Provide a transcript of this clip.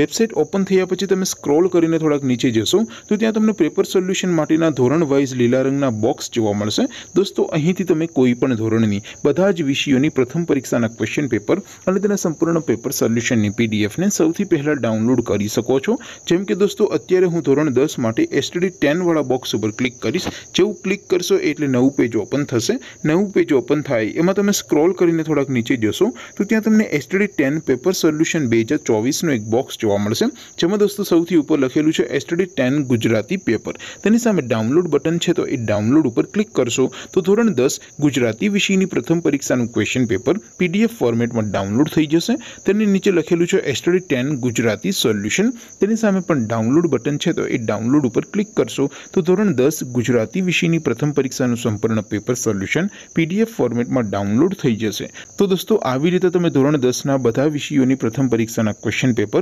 website open થયા પછી તમે સ્ક્રોલ કરીને થોડાક નીચે જશો તો ત્યાં તમને પેપર સોલ્યુશન માટેના ધોરણ વાઇઝ લીલા રંગના બોક્સ જોવા મળશે દોસ્તો અહીંથી તમે કોઈ પણ ધોરણની બધા જ વિષયોની પ્રથમ પરીક્ષાના ક્વેશ્ચન પેપર અને તેના સંપૂર્ણ પેપર સોલ્યુશનની પીડીએફને સૌથી પહેલાં ડાઉનલોડ કરી શકો છો જેમ કે દોસ્તો અત્યારે હું ધોરણ દસ માટે એસટીડી ટેનવાળા બોક્સ ઉપર ક્લિક કરીશ જેવું ક્લિક કરશો એટલે નવું પેજ ઓપન થશે નવું પેજ ઓપન થાય એમાં તમે સ્ક્રોલ કરીને થોડાક નીચે જશો તો ત્યાં તમને એસટીડી ટેન પેપર સોલ્યુશન બે હજાર ચોવીસનો એક બોક્સ જોવા મળશે જેમાં દોસ્તો સૌથી ઉપર લખેલું છે એસટડી ટેન ગુજરાતી પેપર તેની સામે ડાઉનલોડ બટન છે તો એ ડાઉનલોડ ઉપર ક્લિક કરશો તો ધોરણ દસ ગુજરાતી વિષયની પ્રથમ પરીક્ષાનું ક્વેશ્ચન પેપર પીડીએફ ફોર્મેટમાં ડાઉનલોડ થઈ જશે તેની નીચે લખેલું છે એસટડી ટેન ગુજરાતી સોલ્યુશન તેની સામે પણ ડાઉનલોડ બટન છે તો એ ડાઉનલોડ ઉપર ક્લિક કરશો તો ધોરણ દસ ગુજરાતી વિષયની પ્રથમ પરીક્ષાનું સંપૂર્ણ પેપર સોલ્યુશન પીડીએફ ફોર્મેટમાં ડાઉનલોડ થઈ જશે તો દોસ્તો આવી રીતે તમે ધોરણ દસના બધા વિષયોની પ્રથમ પરીક્ષાના ક્વેશ્ચન પેપર